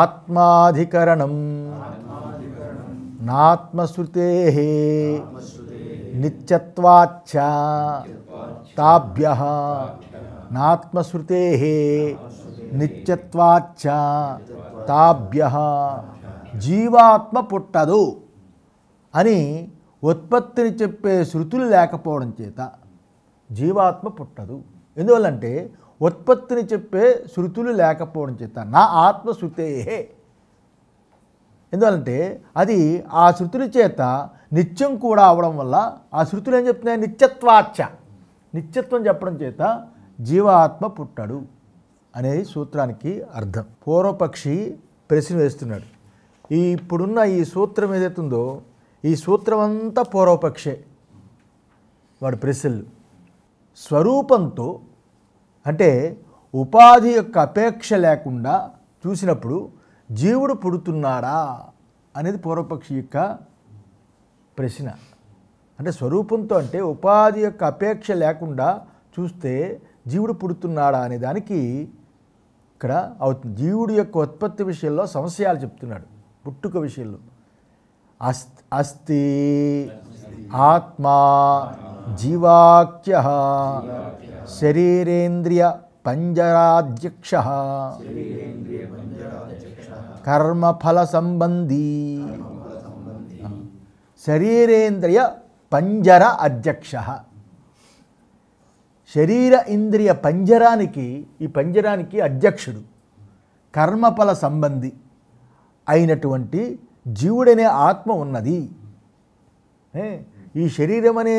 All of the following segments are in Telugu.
ఆత్మాధికరణం నాత్మశ్రుతే నిత్యత్వాచ్చ తాభ్య నాత్మశ్రుతే నిత్యత్వాచ్చ తాభ్య జీవాత్మ పుట్టదు అని ఉత్పత్తిని చెప్పే శృతులు లేకపోవడం చేత జీవాత్మ పుట్టదు ఎందువల్లంటే ఉత్పత్తిని చెప్పే శృతులు లేకపోవడం చేత నా ఆత్మశృతే ఎందువలంటే అది ఆ శృతుల చేత నిత్యం కూడా అవడం వల్ల ఆ శృతులు ఏం చెప్తున్నాయి నిత్యత్వాచ నిత్యత్వం చెప్పడం చేత జీవాత్మ పుట్టాడు అనేది సూత్రానికి అర్థం పూర్వపక్షి ప్రశ్న వేస్తున్నాడు ఈ ఇప్పుడున్న ఈ సూత్రం ఏదైతుందో ఈ సూత్రం అంతా పూర్వపక్షే వాడు ప్రశ్నలు స్వరూపంతో అంటే ఉపాధి యొక్క అపేక్ష లేకుండా చూసినప్పుడు జీవుడు పుడుతున్నాడా అనేది పూర్వపక్షి యొక్క ప్రశ్న అంటే స్వరూపంతో అంటే ఉపాధి యొక్క అపేక్ష లేకుండా చూస్తే జీవుడు పుడుతున్నాడా అనే దానికి ఇక్కడ అవుతుంది జీవుడు యొక్క ఉత్పత్తి విషయంలో సమస్యలు చెప్తున్నాడు పుట్టుక విషయంలో అస్తి అస్థి ఆత్మా జీవాక్య శరీరేంద్రియ పంజరాధ్యక్ష కర్మఫల సంబంధీ శరీరేంద్రియ పంజర అధ్యక్ష శరీర ఇంద్రియ పంజరానికి ఈ పంజరానికి అధ్యక్షుడు కర్మఫల సంబంధి అయినటువంటి జీవుడనే ఆత్మ ఉన్నది ఈ శరీరం అనే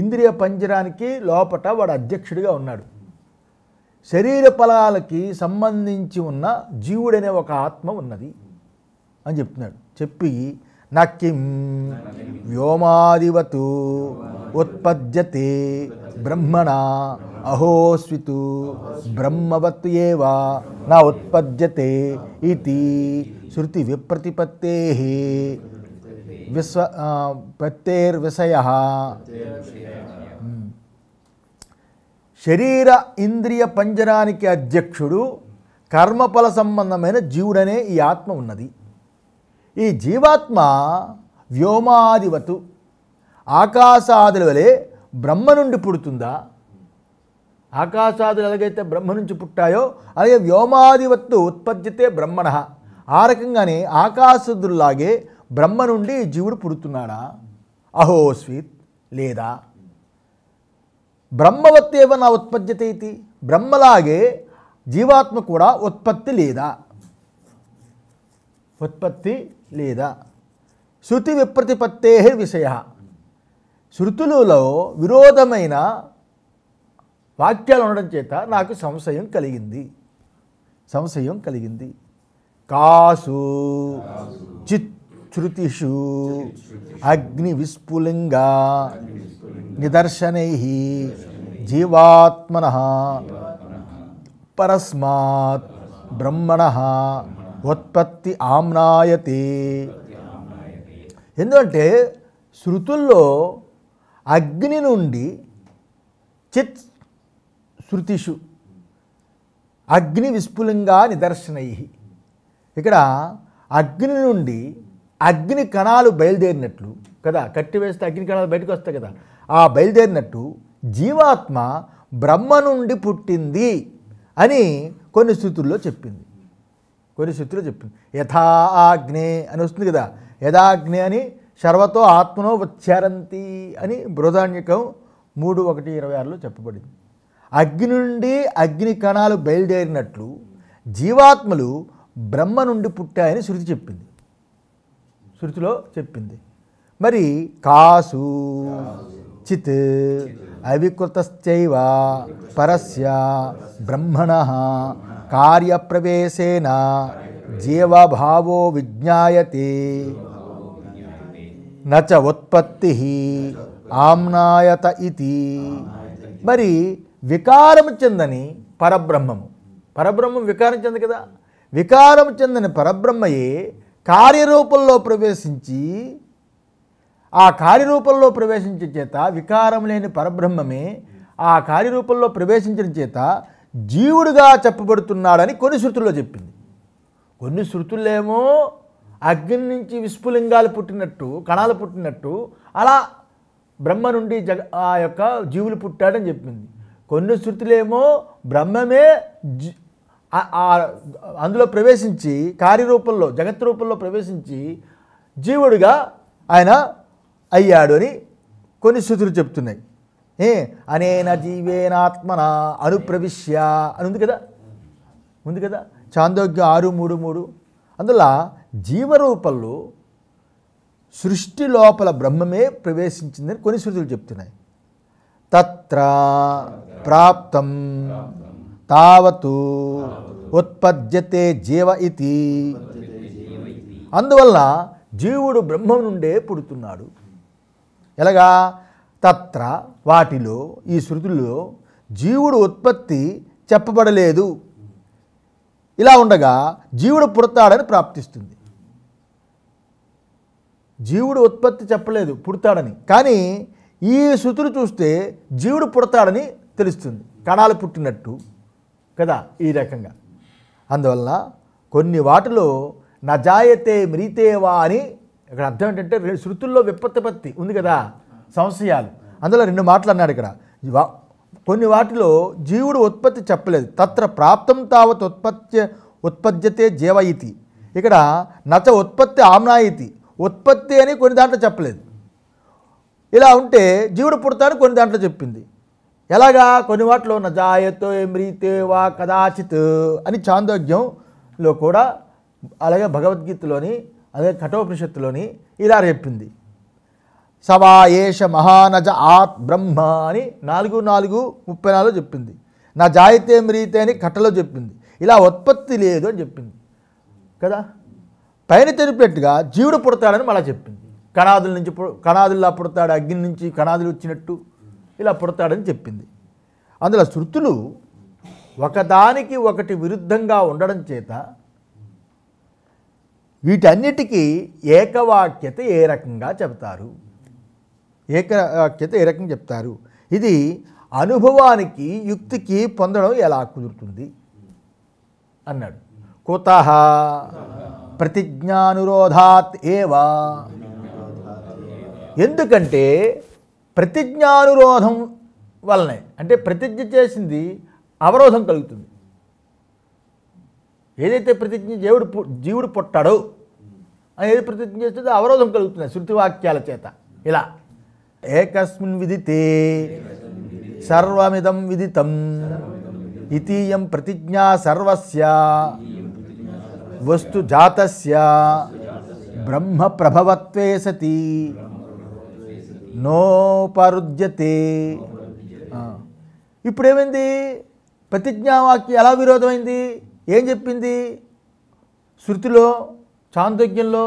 ఇంద్రియ పంజరానికి లోపట వాడు అధ్యక్షుడిగా ఉన్నాడు శరీర ఫలాలకి సంబంధించి ఉన్న జీవుడనే ఒక ఆత్మ ఉన్నది అని చెప్తున్నాడు చెప్పి నక్కిం వ్యోమాదివతు ఉత్పద్యతే బ్రహ్మణ అహోస్వితు బ్రహ్మవత్తు ఏవా నా ఉత్పద్యతే ఇది శృతి విప్రతిపత్తే విశ్వ ప్రత్యేర్ విషయ శరీర ఇంద్రియ పంజరానికి అధ్యక్షుడు కర్మఫల సంబంధమైన జీవుడనే ఈ ఆత్మ ఉన్నది ఈ జీవాత్మ వ్యోమాదివతు ఆకాశాదుల వలె బ్రహ్మ నుండి పుడుతుందా ఆకాశాదులు ఎలాగైతే బ్రహ్మ నుంచి పుట్టాయో అలాగే వ్యోమాదివత్తు ఉత్పత్తితే బ్రహ్మణ ఆ రకంగానే ఆకాశదుల్లాగే బ్రహ్మ నుండి జీవుడు పుడుతున్నాడా అహో స్వీత్ లేదా బ్రహ్మవత్తేవ నా ఉత్పత్తి బ్రహ్మలాగే జీవాత్మ కూడా ఉత్పత్తి లేదా ఉత్పత్తి లేదా శృతి విప్రతిపత్తే విషయ శృతులలో విరోధమైన వాక్యాలు ఉండడం చేత నాకు సంశయం కలిగింది సంశయం కలిగింది కాసు చిత్ శృతిషు అగ్ని విస్ఫులింగా నిదర్శనై జీవాత్మన పరస్మాత్ బ్రహ్మణ ఉత్పత్తి ఆమ్నాయతి ఎందుకంటే శృతుల్లో అగ్ని నుండి చిత్ శృతిషు అగ్ని విస్ఫులింగా నిదర్శనై ఇక్కడ అగ్ని నుండి అగ్ని కణాలు బయలుదేరినట్లు కదా కట్టి వేస్తే అగ్ని కణాలు బయటకు వస్తాయి కదా ఆ బయలుదేరినట్టు జీవాత్మ బ్రహ్మ నుండి పుట్టింది అని కొన్ని శృతుల్లో చెప్పింది కొన్ని శృతుల్లో చెప్పింది యథా ఆగ్నే అని వస్తుంది కదా యథాగ్నే అని శర్వతో ఆత్మనో వచ్చారంతి అని బృహదాన్యకం మూడు ఒకటి ఇరవై ఆరులో చెప్పబడింది అగ్ని నుండి అగ్ని కణాలు బయలుదేరినట్లు జీవాత్మలు బ్రహ్మ నుండి పుట్టాయని శృతి చెప్పింది శృతిలో చెప్పింది మరి కాసు చిత్ అవికృతశ్చైవ పరస్య బ్రహ్మణ కార్యప్రవేశేన జీవభావో విజ్ఞాయతే నచ ఉత్పత్తి ఆమ్నాయత ఇది మరి వికారము చెందని పరబ్రహ్మము పరబ్రహ్మం వికారం చెంది కదా వికారం చెందని పరబ్రహ్మయే కార్యరూపంలో ప్రవేశించి ఆ కార్యరూపంలో ప్రవేశించిన చేత వికారం లేని పరబ్రహ్మమే ఆ కార్యరూపంలో ప్రవేశించిన చేత జీవుడిగా చెప్పబడుతున్నాడని కొన్ని శృతుల్లో చెప్పింది కొన్ని శృతులేమో అగ్ని నుంచి విస్ఫులింగాలు పుట్టినట్టు కణాలు పుట్టినట్టు అలా బ్రహ్మ నుండి జగ ఆ యొక్క జీవులు పుట్టాడని చెప్పింది కొన్ని శృతులేమో బ్రహ్మమే అందులో ప్రవేశించి కార్యరూపంలో జగత్ రూపంలో ప్రవేశించి జీవుడిగా ఆయన అయ్యాడు అని కొన్ని శృతులు చెప్తున్నాయి ఏ అనేన జీవేనాత్మన అనుప్రవిశ్య అని ఉంది కదా ఉంది కదా చాందోగ్య ఆరు మూడు మూడు అందులో జీవరూపంలో సృష్టి లోపల బ్రహ్మమే ప్రవేశించిందని కొన్ని శృతులు చెప్తున్నాయి తత్ర ప్రాప్తం తావతు ఉత్పద్యతే జీవ ఇది అందువల్ల జీవుడు బ్రహ్మం నుండే పుడుతున్నాడు ఎలాగా తత్ర వాటిలో ఈ శృతుల్లో జీవుడు ఉత్పత్తి చెప్పబడలేదు ఇలా ఉండగా జీవుడు పుడతాడని ప్రాప్తిస్తుంది జీవుడు ఉత్పత్తి చెప్పలేదు పుడతాడని కానీ ఈ శృతులు చూస్తే జీవుడు పుడతాడని తెలుస్తుంది కణాలు పుట్టినట్టు కదా ఈ రకంగా అందువల్ల కొన్ని వాటిలో నజాయతే మ్రీతేవా అని ఇక్కడ అర్థం ఏంటంటే శృతుల్లో విపత్తిపత్తి ఉంది కదా సంశయాలు అందులో రెండు మాటలు అన్నాడు ఇక్కడ కొన్ని వాటిలో జీవుడు ఉత్పత్తి చెప్పలేదు తత్ర ప్రాప్తం తావత్ ఉత్పత్తి ఉత్పద్యతే జీవ ఇతి ఇక్కడ నచ ఉత్పత్తి ఆమ్నాయితి ఉత్పత్తి అని కొన్ని దాంట్లో చెప్పలేదు ఇలా ఉంటే జీవుడు పుడతాడు కొన్ని దాంట్లో చెప్పింది ఎలాగా కొన్ని వాటిలో నజాయతో ఎమ్రీతే వా కదాచిత్ అని చాందోగ్యంలో కూడా అలాగే భగవద్గీతలోని అలాగే కఠోపనిషత్తులోని ఇలా చెప్పింది సవా ఏష మహానజ ఆత్ బ్రహ్మ అని నాలుగు నాలుగు ముప్పై నాలుగు చెప్పింది నా జాయితే మ్రీతే అని కట్టలో చెప్పింది ఇలా ఉత్పత్తి లేదు అని చెప్పింది కదా పైన తెలిపినట్టుగా జీవుడు పుడతాడని మళ్ళా చెప్పింది కణాదుల నుంచి కణాదుల్లా పుడతాడు అగ్ని నుంచి కణాదులు వచ్చినట్టు ఇలా పుడతాడని చెప్పింది అందులో శృతులు ఒకదానికి ఒకటి విరుద్ధంగా ఉండడం చేత వీటన్నిటికీ ఏకవాక్యత ఏ రకంగా చెబుతారు ఏకవాక్యత ఏ రకంగా చెప్తారు ఇది అనుభవానికి యుక్తికి పొందడం ఎలా కుదురుతుంది అన్నాడు కుత ప్రతిజ్ఞానురోధాత్ ఏవా ఎందుకంటే ప్రతిజ్ఞానురోధం వలనే అంటే ప్రతిజ్ఞ చేసింది అవరోధం కలుగుతుంది ఏదైతే ప్రతిజ్ఞ దేవుడు జీవుడు పుట్టాడో అని ఏది ప్రతిజ్ఞ చేస్తుంది అవరోధం కలుగుతుంది శృతి వాక్యాల చేత ఇలా ఏకస్మిన్ విదితే సర్వమిదం విదితం ఇతీయం ప్రతిజ్ఞా సర్వస్య వస్తు జాతస్య బ్రహ్మ ప్రభవత్వే సతి నోపరుద్యతే ఇప్పుడేమైంది ప్రతిజ్ఞావాక్యం ఎలా విరోధమైంది ఏం చెప్పింది శృతిలో చాందోగ్యంలో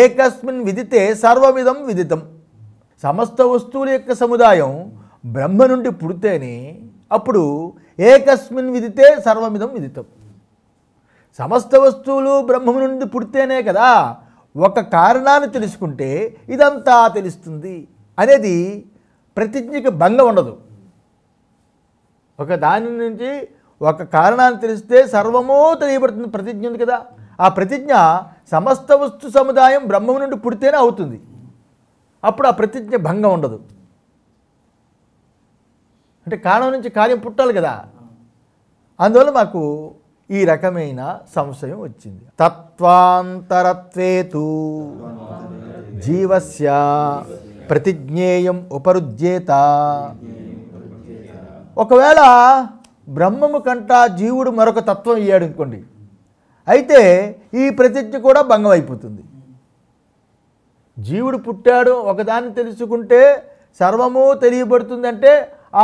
ఏకస్మిన్ విదితే సర్వమిదం విదితం సమస్త వస్తువుల యొక్క సముదాయం బ్రహ్మ నుండి పుడితేనే అప్పుడు ఏకస్మిన్ విదితే సర్వమిదం విదితం సమస్త వస్తువులు బ్రహ్మ నుండి పుడితేనే కదా ఒక కారణాన్ని తెలుసుకుంటే ఇదంతా తెలుస్తుంది అనేది ప్రతిజ్ఞకి భంగం ఉండదు ఒక దాని నుంచి ఒక కారణాన్ని తెలిస్తే సర్వమో తెలియబడుతుంది ప్రతిజ్ఞ ఉంది కదా ఆ ప్రతిజ్ఞ సమస్త వస్తు సముదాయం బ్రహ్మం నుండి పుడితేనే అవుతుంది అప్పుడు ఆ ప్రతిజ్ఞ భంగం ఉండదు అంటే కారణం నుంచి కార్యం పుట్టాలి కదా అందువల్ల మాకు ఈ రకమైన సంశయం వచ్చింది తత్వాంతరత్వేతు జీవస్య ప్రతిజ్ఞేయం ఉపరుజ్యేత ఒకవేళ బ్రహ్మము కంట జీవుడు మరొక తత్వం ఇయ్యాడు అనుకోండి అయితే ఈ ప్రతిజ్ఞ కూడా భంగం అయిపోతుంది జీవుడు పుట్టాడు ఒకదాన్ని తెలుసుకుంటే సర్వము తెలియబడుతుందంటే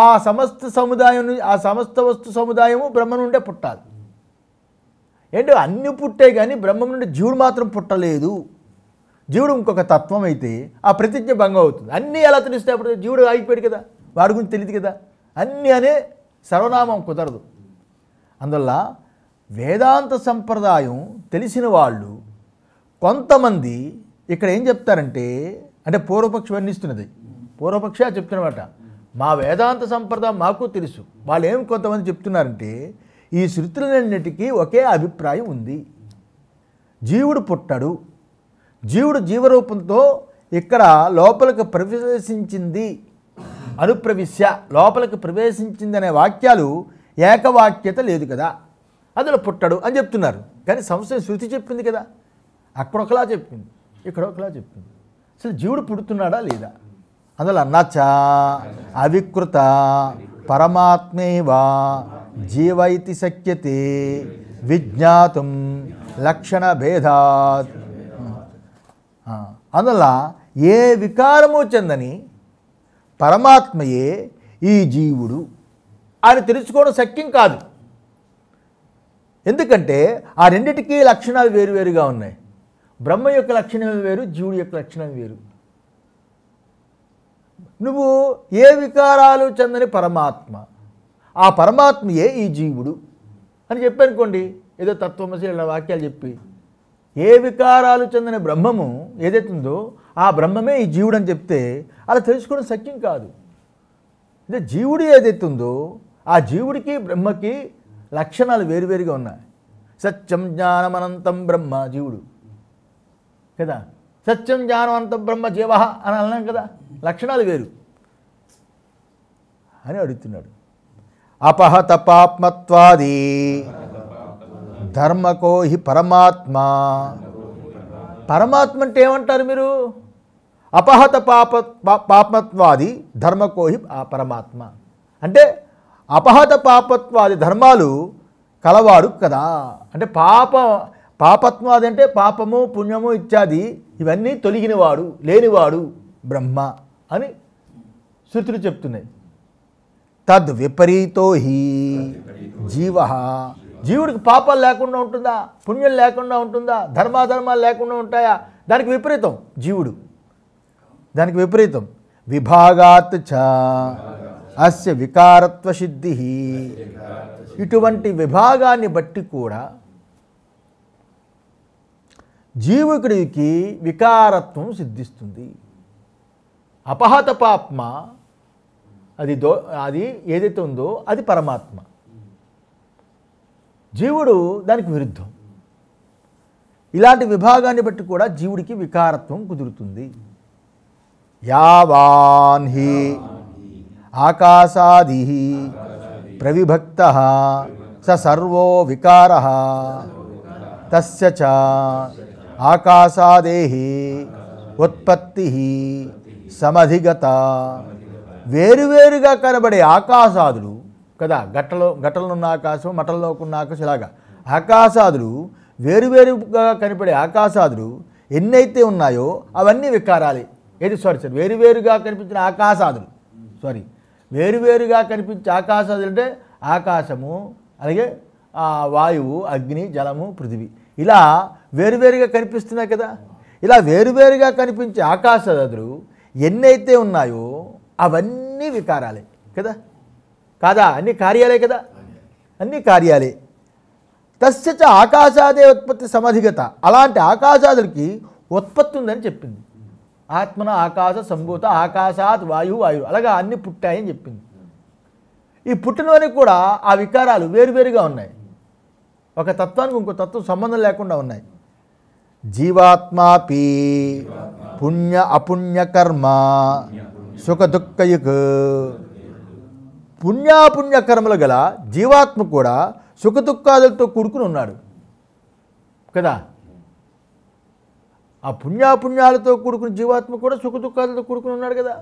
ఆ సమస్త సముదాయం ఆ సమస్త వస్తు సముదాయము బ్రహ్మ నుండే పుట్టాలి ఏంటో అన్నీ పుట్టే కానీ బ్రహ్మ నుండి జీవుడు మాత్రం పుట్టలేదు జీవుడు ఇంకొక తత్వం అయితే ఆ ప్రతిజ్ఞ భంగం అవుతుంది అన్నీ ఎలా తెలుస్తాయి అప్పుడు జీవుడు ఆగిపోయాడు కదా వాడి గురించి తెలియదు కదా అన్నీ అనే సర్వనామం కుదరదు అందువల్ల వేదాంత సంప్రదాయం తెలిసిన వాళ్ళు కొంతమంది ఇక్కడ ఏం చెప్తారంటే అంటే పూర్వపక్షి వర్ణిస్తున్నది పూర్వపక్ష చెప్తున్నమాట మా వేదాంత సంప్రదాయం మాకు తెలుసు వాళ్ళు ఏం కొంతమంది చెప్తున్నారంటే ఈ శృతులన్నిటికీ ఒకే అభిప్రాయం ఉంది జీవుడు పుట్టడు జీవుడు జీవరూపంతో ఇక్కడ లోపలికి ప్రవేశించింది అనుప్రవిశ్య లోపలికి ప్రవేశించింది అనే వాక్యాలు ఏకవాక్యత లేదు కదా అందులో పుట్టడు అని చెప్తున్నారు కానీ సంస్థ శృతి చెప్పింది కదా అక్కడ ఒకలా చెప్పింది ఒకలా చెప్పింది అసలు జీవుడు పుడుతున్నాడా లేదా అందులో అన్నచ్చ అవికృత పరమాత్మేవా జీవైతి శక్యతే విజ్ఞాతం లక్షణ భేదాత్ అందువల్ల ఏ వికారము చెందని పరమాత్మయే ఈ జీవుడు అని తెలుసుకోవడం శక్యం కాదు ఎందుకంటే ఆ రెండిటికీ లక్షణాలు వేరువేరుగా ఉన్నాయి బ్రహ్మ యొక్క లక్షణమే వేరు జీవుడి యొక్క లక్షణం వేరు నువ్వు ఏ వికారాలు చెందని పరమాత్మ ఆ పరమాత్మయే ఈ జీవుడు అని చెప్పనుకోండి ఏదో తత్వమసి ఇలా వాక్యాలు చెప్పి ఏ వికారాలు చెందిన బ్రహ్మము ఏదైతుందో ఆ బ్రహ్మమే ఈ జీవుడు అని చెప్తే అలా తెలుసుకోవడం సత్యం కాదు అంటే జీవుడు ఏదైతుందో ఆ జీవుడికి బ్రహ్మకి లక్షణాలు వేరువేరుగా ఉన్నాయి సత్యం జ్ఞానమనంతం బ్రహ్మ జీవుడు కదా సత్యం జ్ఞానమనంతం బ్రహ్మ జీవ అని అన్నాం కదా లక్షణాలు వేరు అని అడుగుతున్నాడు అపహత పాప్మత్వాది ధర్మకో హి పరమాత్మ పరమాత్మ అంటే ఏమంటారు మీరు అపహత పాప పాపత్వాది ధర్మకోహి ఆ పరమాత్మ అంటే అపహత పాపత్వాది ధర్మాలు కలవాడు కదా అంటే పాప పాపత్వాది అంటే పాపము పుణ్యము ఇత్యాది ఇవన్నీ తొలగినవాడు లేనివాడు బ్రహ్మ అని శృతులు చెప్తున్నాయి తద్ విపరీతో హీ జీవ జీవుడికి పాపాలు లేకుండా ఉంటుందా పుణ్యం లేకుండా ఉంటుందా ధర్మాధర్మాలు లేకుండా ఉంటాయా దానికి విపరీతం జీవుడు దానికి విపరీతం విభాగాత్ చ అస్య వికారత్వ సిద్ధి ఇటువంటి విభాగాన్ని బట్టి కూడా జీవకుడికి వికారత్వం సిద్ధిస్తుంది అపహత పాప్మ అది దో అది ఏదైతే ఉందో అది పరమాత్మ జీవుడు దానికి విరుద్ధం ఇలాంటి విభాగాన్ని బట్టి కూడా జీవుడికి వికారత్వం కుదురుతుంది యావాన్ హి ఆకాశాది ప్రవిభక్త సర్వో వికార తస్య చ ఆకాశాదేహి ఉత్పత్తి సమధిగత వేరువేరుగా కనబడే ఆకాశాదులు కదా గట్టలో గట్టలున్న ఆకాశం మటల్లోకున్న ఆకాశం ఇలాగా ఆకాశాదులు వేరువేరుగా కనిపడే ఆకాశాదులు ఎన్నైతే ఉన్నాయో అవన్నీ వికారాలి ఏది సారీ సార్ వేరువేరుగా కనిపించిన ఆకాశాదులు సారీ వేరువేరుగా కనిపించే ఆకాశాదులు అంటే ఆకాశము అలాగే వాయువు అగ్ని జలము పృథివీ ఇలా వేరువేరుగా కనిపిస్తున్నాయి కదా ఇలా వేరువేరుగా కనిపించే ఆకాశాదులు ఎన్నైతే ఉన్నాయో అవన్నీ వికారాలే కదా కాదా అన్ని కార్యాలే కదా అన్ని కార్యాలే తస్యచ ఆకాశాదే ఉత్పత్తి సమధిగత అలాంటి ఆకాశాదులకి ఉత్పత్తి ఉందని చెప్పింది ఆత్మన ఆకాశ సంభూత ఆకాశాత్ వాయువు వాయువు అలాగా అన్ని పుట్టాయని చెప్పింది ఈ పుట్టినవన్నీ కూడా ఆ వికారాలు వేరువేరుగా ఉన్నాయి ఒక తత్వానికి ఇంకో తత్వం సంబంధం లేకుండా ఉన్నాయి జీవాత్మాపి పుణ్య అపుణ్యకర్మ సుఖ దుఃఖయుక్ పుణ్యాపుణ్య కర్మలు గల జీవాత్మ కూడా సుఖదుఖాదులతో కూడుకుని ఉన్నాడు కదా ఆ పుణ్యాపుణ్యాలతో కూడుకున్న జీవాత్మ కూడా సుఖదుఖాదులతో కూడుకుని ఉన్నాడు కదా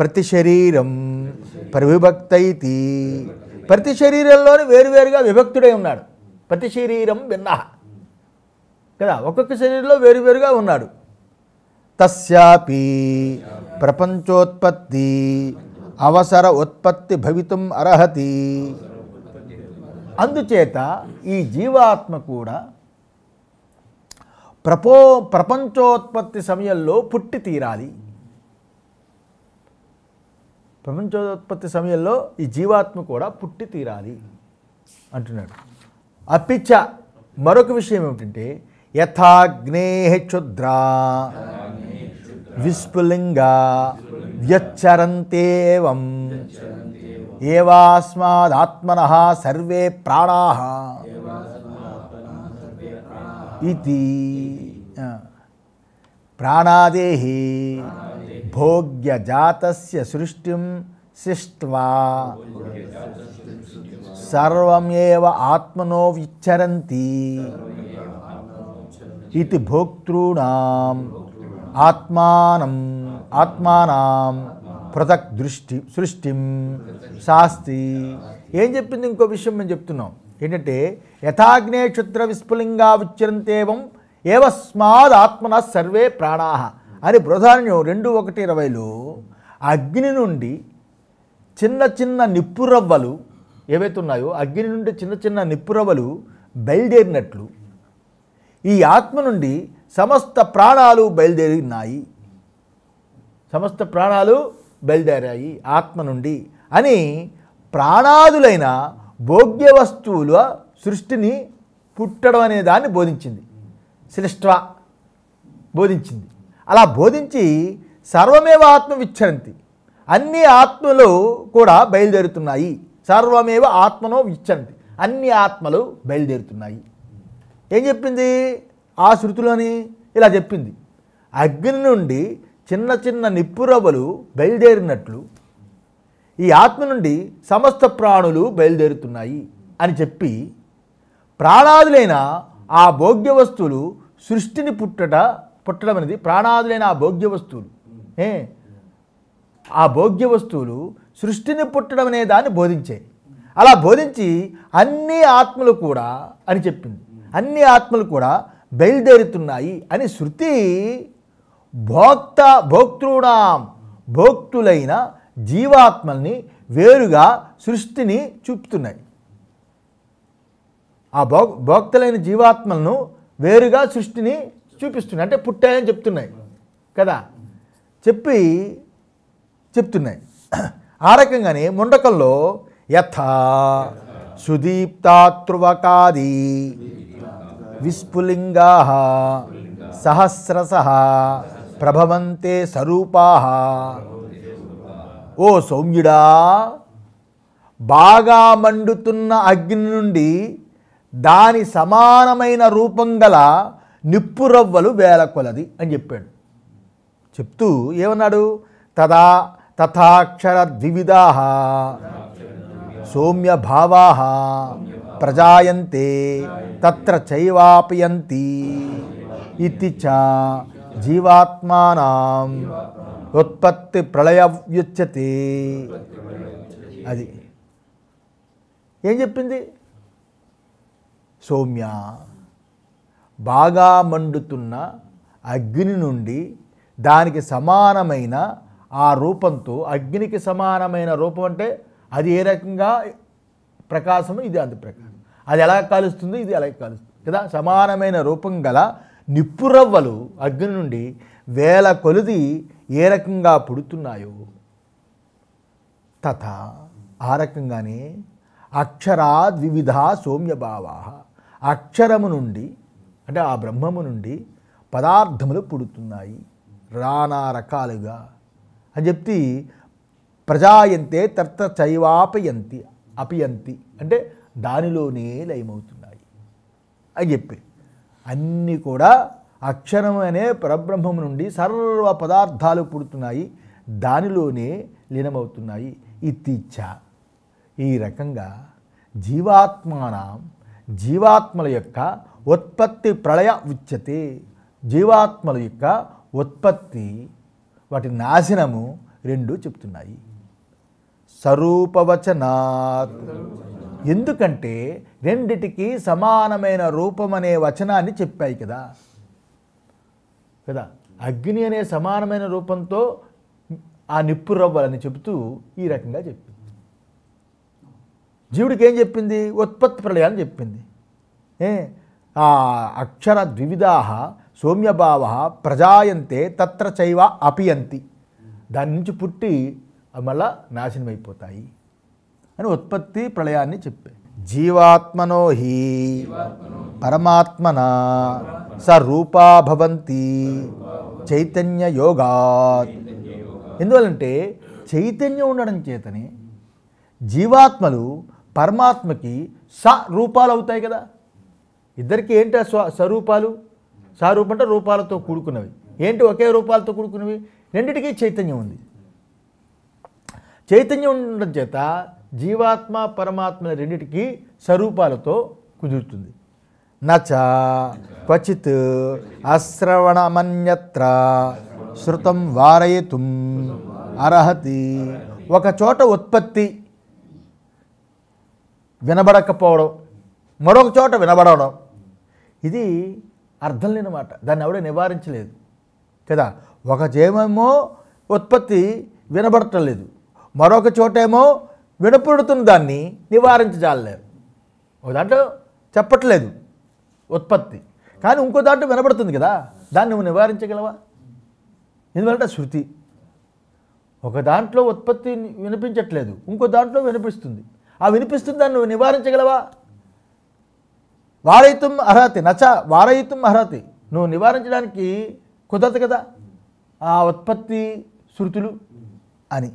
ప్రతి శరీరం పరివిభక్తైతి ప్రతి శరీరంలోనే వేరువేరుగా విభక్తుడై ఉన్నాడు ప్రతి శరీరం భిన్న కదా ఒక్కొక్క శరీరంలో వేరువేరుగా ఉన్నాడు తస్యాపి ప్రపంచోత్పత్తి అవసర ఉత్పత్తి భవితం అర్హతి అందుచేత ఈ జీవాత్మ కూడా ప్రపో ప్రపంచోత్పత్తి సమయంలో పుట్టి తీరాలి ప్రపంచోత్పత్తి సమయంలో ఈ జీవాత్మ కూడా పుట్టి తీరాలి అంటున్నాడు అపిచ మరొక విషయం ఏమిటంటే యథాగ్నే విస్ఫులింగా व्यच्चरन्त्येवम् सर्वे प्राणा इति प्राणादेः भोग्यजातस्य सृष्टिं सृष्ट्वा सर्वमेव आत्मनो विचरन्ति इति भोक्तॄणाम् ఆత్మానం ఆత్మానం పృథక్ దృష్టి సృష్టిం శాస్తి ఏం చెప్పింది ఇంకో విషయం మేము చెప్తున్నాం ఏంటంటే యథాగ్నే క్షుత్ర విస్ఫులింగా ఉచ్చరంతేవం ఏవస్మాద్ ఆత్మన సర్వే ప్రాణా అని బృధాన్యం రెండు ఒకటి ఇరవైలో అగ్ని నుండి చిన్న చిన్న నిప్పురవ్వలు ఏవైతే ఉన్నాయో అగ్ని నుండి చిన్న చిన్న నిప్పురవ్వలు బయలుదేరినట్లు ఈ ఆత్మ నుండి సమస్త ప్రాణాలు బయలుదేరినాయి సమస్త ప్రాణాలు బయలుదేరాయి ఆత్మ నుండి అని ప్రాణాదులైన భోగ్య వస్తువుల సృష్టిని పుట్టడం అనే దాన్ని బోధించింది శ్రేష్ట బోధించింది అలా బోధించి సర్వమేవ ఆత్మ విచ్చరంతి అన్ని ఆత్మలు కూడా బయలుదేరుతున్నాయి సర్వమేవ ఆత్మను విచ్చరంతి అన్ని ఆత్మలు బయలుదేరుతున్నాయి ఏం చెప్పింది ఆ శృతులని ఇలా చెప్పింది అగ్ని నుండి చిన్న చిన్న నిప్పురవలు బయలుదేరినట్లు ఈ ఆత్మ నుండి సమస్త ప్రాణులు బయలుదేరుతున్నాయి అని చెప్పి ప్రాణాదులైన ఆ భోగ్య వస్తువులు సృష్టిని పుట్టట పుట్టడం అనేది ప్రాణాదులైన ఆ భోగ్య వస్తువులు ఏ ఆ భోగ్య వస్తువులు సృష్టిని పుట్టడం అనే దాన్ని బోధించాయి అలా బోధించి అన్ని ఆత్మలు కూడా అని చెప్పింది అన్ని ఆత్మలు కూడా బయలుదేరుతున్నాయి అని శృతి భోక్త భోక్తృణాం భోక్తులైన జీవాత్మల్ని వేరుగా సృష్టిని చూపుతున్నాయి ఆ భో భోక్తలైన జీవాత్మలను వేరుగా సృష్టిని చూపిస్తున్నాయి అంటే పుట్టాయని చెప్తున్నాయి కదా చెప్పి చెప్తున్నాయి ఆ రకంగానే ముండకంలో యథా సుదీప్తాత్రువకాది విస్ఫులింగా సహస్రస ప్రభవంతే స్వరూపా ఓ సౌమ్యుడా బాగా మండుతున్న అగ్ని నుండి దాని సమానమైన రూపం గల నిప్పురవ్వలు వేలకొలది అని చెప్పాడు చెప్తూ ఏమన్నాడు తదా తథాక్షర ద్విధా సౌమ్య భావా ప్రజాయంతే తత్ర చైవాపయంతి ఇది చ జీవాత్మానం ఉత్పత్తి ప్రళయవ్యుచ్యతే అది ఏం చెప్పింది సౌమ్య బాగా మండుతున్న అగ్ని నుండి దానికి సమానమైన ఆ రూపంతో అగ్నికి సమానమైన రూపం అంటే అది ఏ రకంగా ప్రకాశము ఇది అంత ప్రకాశం అది ఎలా కాలుస్తుంది ఇది ఎలా కాలుస్తుంది కదా సమానమైన రూపం గల నిప్పురవ్వలు అగ్ని నుండి వేల కొలిది ఏ రకంగా పుడుతున్నాయో తథ ఆ రకంగానే అక్షరాద్ వివిధ సౌమ్యభావా అక్షరము నుండి అంటే ఆ బ్రహ్మము నుండి పదార్థములు పుడుతున్నాయి రానా రకాలుగా అని చెప్తే ప్రజాయంతే తర్త చైవాపయంతి అపియంతి అంటే దానిలోనే లయమవుతున్నాయి అని చెప్పి అన్నీ కూడా అక్షరమనే పరబ్రహ్మం నుండి సర్వ పదార్థాలు పుడుతున్నాయి దానిలోనే లీనమవుతున్నాయి ఇత్తిచ్చ ఈ రకంగా జీవాత్మానం జీవాత్మల యొక్క ఉత్పత్తి ప్రళయ ఉచ్యతే జీవాత్మల యొక్క ఉత్పత్తి వాటి నాశనము రెండు చెప్తున్నాయి సరూపవచనా ఎందుకంటే రెండిటికి సమానమైన రూపం అనే వచనాన్ని చెప్పాయి కదా కదా అగ్ని అనే సమానమైన రూపంతో ఆ నిప్పు రవ్వాలని చెబుతూ ఈ రకంగా చెప్పింది జీవుడికి ఏం చెప్పింది ఉత్పత్తి ప్రళయాన్ని చెప్పింది ఏ ఆ అక్షర ద్విధాహ సౌమ్యభావ ప్రజాయంతే తత్ర చైవ అపియంతి దాని నుంచి పుట్టి మళ్ళా నాశనమైపోతాయి అని ఉత్పత్తి ప్రళయాన్ని చెప్పే జీవాత్మనో హి పరమాత్మన రూపాభవంతి చైతన్య యోగా ఎందువలంటే చైతన్యం ఉండడం చేతనే జీవాత్మలు పరమాత్మకి స రూపాలు అవుతాయి కదా ఇద్దరికి ఏంటి స్వ స్వరూపాలు సారూపం అంటే రూపాలతో కూడుకున్నవి ఏంటి ఒకే రూపాలతో కూడుకున్నవి రెండింటికి చైతన్యం ఉంది చైతన్యం ఉండడం చేత జీవాత్మ పరమాత్మ రెండింటికి స్వరూపాలతో కుదురుతుంది నచ క్వచిత్ అశ్రవణమన్యత్ర శృతం వారయతు అర్హతి ఒక చోట ఉత్పత్తి వినబడకపోవడం మరొక చోట వినబడవడం ఇది అర్థం లేని మాట దాన్ని ఎవడే నివారించలేదు కదా ఒక చేయమేమో ఉత్పత్తి వినబడటం లేదు మరొక చోటేమో వినపడుతున్న దాన్ని నివారించజాలలేరు ఒక దాంట్లో చెప్పట్లేదు ఉత్పత్తి కానీ ఇంకో దాంట్లో వినబడుతుంది కదా దాన్ని నువ్వు నివారించగలవా ఎందువల్ల శృతి ఒక దాంట్లో ఉత్పత్తి వినిపించట్లేదు ఇంకో దాంట్లో వినిపిస్తుంది ఆ వినిపిస్తుంది దాన్ని నువ్వు నివారించగలవా వారయితం అర్హతి నచ వారయితం అర్హతి నువ్వు నివారించడానికి కుదరదు కదా ఆ ఉత్పత్తి శృతులు అని